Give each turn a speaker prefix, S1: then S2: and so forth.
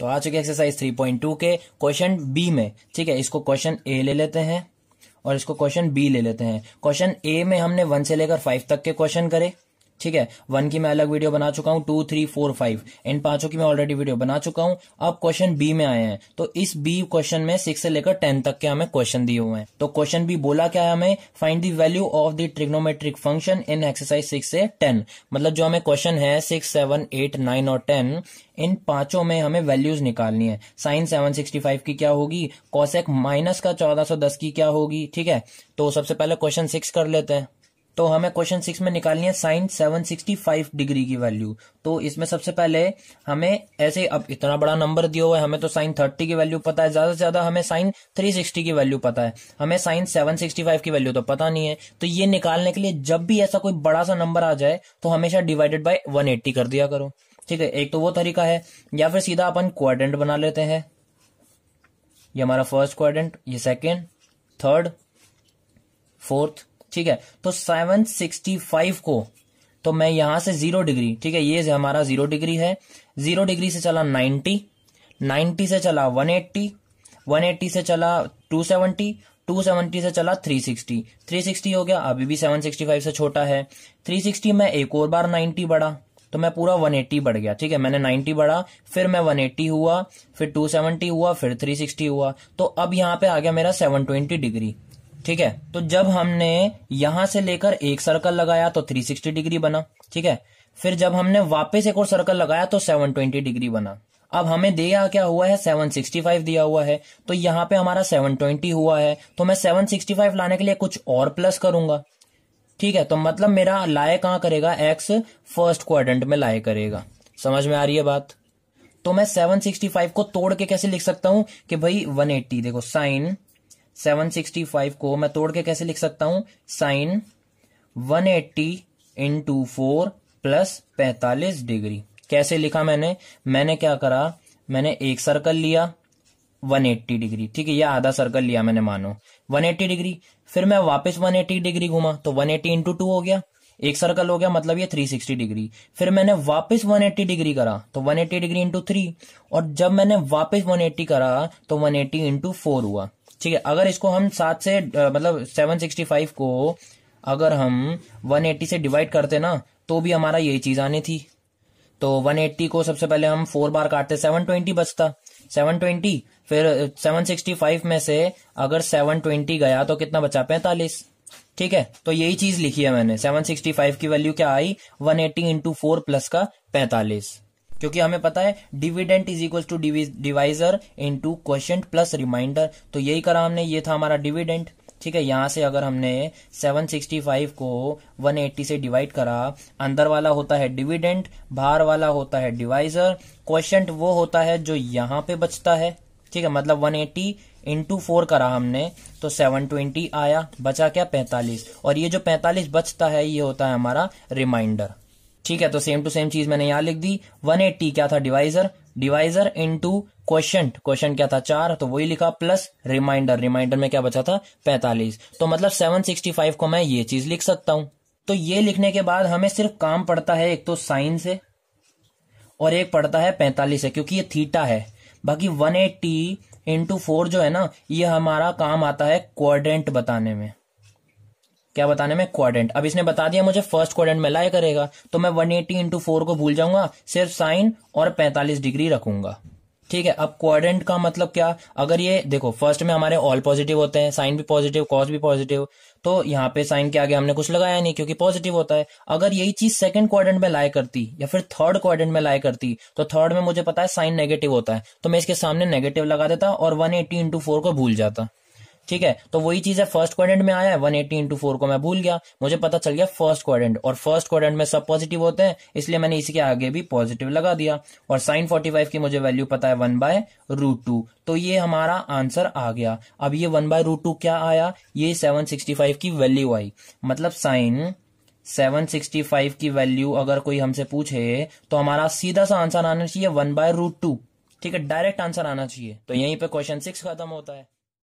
S1: तो आ चुके एक्सरसाइज थ्री पॉइंट टू के क्वेश्चन बी में ठीक है इसको क्वेश्चन ए ले लेते हैं और इसको क्वेश्चन बी ले लेते हैं क्वेश्चन ए में हमने वन से लेकर फाइव तक के क्वेश्चन करे ठीक है वन की मैं अलग वीडियो बना चुका हूं टू थ्री फोर फाइव इन पांचों की मैं ऑलरेडी वीडियो बना चुका हूं अब क्वेश्चन बी में आए हैं तो इस बी क्वेश्चन में सिक्स से लेकर टेन तक के हमें क्वेश्चन दिए हुए हैं तो क्वेश्चन बी बोला क्या है हमें find the value of the trigonometric function in exercise six से टेन मतलब जो हमें क्वेश्चन है सिक्स सेवन एट नाइन और टेन इन पांचों में हमें वैल्यूज निकालनी है साइन फाइव की क्या होगी कॉसेक माइनस का दस की क्या होगी ठीक है तो सबसे पहले क्वेश्चन सिक्स कर लेते हैं तो हमें क्वेश्चन सिक्स में निकालनी है sine seven sixty five degree की वैल्यू तो इसमें सबसे पहले हमें ऐसे अब इतना बड़ा नंबर दिया हुआ है हमें तो साइन थर्टी की वैल्यू पता है ज्यादा से ज्यादा हमें साइन थ्री सिक्सटी की वैल्यू पता है हमें साइन सेवन सिक्सटी फाइव की वैल्यू तो पता नहीं है तो ये निकालने के लिए जब भी ऐसा कोई बड़ा सा नंबर आ जाए तो हमेशा डिवाइडेड बाय वन एट्टी कर दिया करो ठीक है एक तो वो तरीका है या फिर सीधा अपन क्वाड्रेंट बना लेते हैं ये हमारा फर्स्ट क्वाड्रेंट ये सेकेंड थर्ड फोर्थ ठीक है तो 765 को तो मैं यहां से जीरो डिग्री ठीक है ये हमारा जीरो डिग्री है जीरो डिग्री से चला 90 90 से चला 180 180 से चला 270 270 से चला 360 360 हो गया अभी भी 765 से छोटा है 360 में एक और बार 90 बढ़ा तो मैं पूरा 180 बढ़ गया ठीक है मैंने 90 बढ़ा फिर मैं 180 हुआ फिर 270 हुआ फिर 360 हुआ तो अब यहाँ पे आ गया मेरा 720 डिग्री ठीक है तो जब हमने यहां से लेकर एक सर्कल लगाया तो 360 डिग्री बना ठीक है फिर जब हमने वापस एक और सर्कल लगाया तो 720 डिग्री बना अब हमें दिया क्या हुआ है 765 दिया हुआ है तो यहाँ पे हमारा 720 हुआ है तो मैं 765 लाने के लिए कुछ और प्लस करूंगा ठीक है तो मतलब मेरा लाए कहाँ करेगा एक्स फर्स्ट क्वाड्रेंट में लाए करेगा समझ में आ रही है बात तो मैं 765 को तोड़ के कैसे लिख सकता हूं कि भाई 180 देखो साइन 765 को मैं तोड़ के कैसे लिख सकता हूं sine 180 eighty into four plus पैंतालीस डिग्री कैसे लिखा मैंने मैंने क्या करा मैंने एक सर्कल लिया 180 डिग्री ठीक है यह आधा सर्कल लिया मैंने मानो 180 डिग्री फिर मैं वापस 180 डिग्री घूमा तो 180 एट्टी इंटू टू हो गया एक सर्कल हो गया मतलब ये 360 डिग्री फिर मैंने वापस 180 डिग्री करा तो 180 डिग्री इंटू थ्री और जब मैंने वापस 180 करा तो 180 एट्टी इंटू फोर हुआ ठीक है अगर इसको हम सात से मतलब सेवन सिक्सटी फाइव को अगर हम वन एट्टी से डिवाइड करते ना तो भी हमारा यही चीज आनी थी तो वन एट्टी को सबसे पहले हम फोर बार काटते सेवन ट्वेंटी बचता सेवन ट्वेंटी फिर सेवन सिक्सटी फाइव में से अगर सेवन ट्वेंटी गया तो कितना बचा पैंतालीस ठीक है तो यही चीज लिखी है मैंने सेवन सिक्सटी फाइव की वैल्यू क्या आई one eighty into four plus का पैंतालीस क्योंकि हमें पता है dividend is equal to divisor into quotient plus remainder तो यही करा हमने ये था हमारा डिविडेंट ठीक है यहां से अगर हमने 765 को 180 से डिवाइड करा अंदर वाला होता है डिविडेंट बाहर वाला होता है डिवाइजर क्वेश्चन वो होता है जो यहां पे बचता है ठीक है मतलब 180 एट्टी इंटू फोर करा हमने तो 720 आया बचा क्या 45 और ये जो 45 बचता है ये होता है हमारा रिमाइंडर ठीक है तो सेम टू सेम चीज मैंने यहां लिख दी 180 क्या था divisor divisor into quotient quotient क्या था चार तो वही लिखा प्लस रिमाइंडर रिमाइंडर में क्या बचा था पैंतालीस तो मतलब 765 को मैं ये चीज लिख सकता हूं तो ये लिखने के बाद हमें सिर्फ काम पड़ता है एक तो साइन से और एक पड़ता है पैंतालीस से क्योंकि ये थीटा है बाकी वन एट्टी इंटू फोर जो है ना ये हमारा काम आता है क्वाड्रेंट बताने में क्या बताने में क्वाड्रेंट अब इसने बता दिया मुझे फर्स्ट क्वाड्रेंट में लाया करेगा तो मैं 180 एटी इंटू फोर को भूल जाऊंगा सिर्फ साइन और 45 डिग्री रखूंगा ठीक है अब क्वाड्रेंट का मतलब क्या अगर ये देखो फर्स्ट में हमारे ऑल पॉजिटिव होते हैं साइन भी पॉजिटिव कॉस भी पॉजिटिव तो यहाँ पे साइन के आगे हमने कुछ लगाया नहीं क्योंकि पॉजिटिव होता है अगर यही चीज सेकंड क्वाड्रेंट में लाए करती या फिर थर्ड क्वाड्रेंट में लाए करती तो थर्ड में मुझे पता है साइन नेगेटिव होता है तो मैं इसके सामने नेगेटिव लगा देता और वन एटी इंटू फोर को भूल जाता ठीक है तो वही चीज है फर्स्ट क्वारेंट में आया है वन एटी इंटू फोर को मैं भूल गया मुझे पता चल गया फर्स्ट क्वारेंट और फर्स्ट क्वारेंट में सब पॉजिटिव होते हैं इसलिए मैंने इसके आगे भी पॉजिटिव लगा दिया और साइन फोर्टी फाइव की मुझे वैल्यू पता है वन बाय रूट टू तो ये हमारा आंसर आ गया अब ये वन बाय रूट टू क्या आया ये सेवन सिक्सटी फाइव की वैल्यू आई मतलब साइन 765 की वैल्यू अगर कोई हमसे पूछे तो हमारा सीधा सा आंसर आना चाहिए वन बाय रूट टू ठीक है डायरेक्ट आंसर आना चाहिए तो यहीं पे क्वेश्चन सिक्स खत्म होता है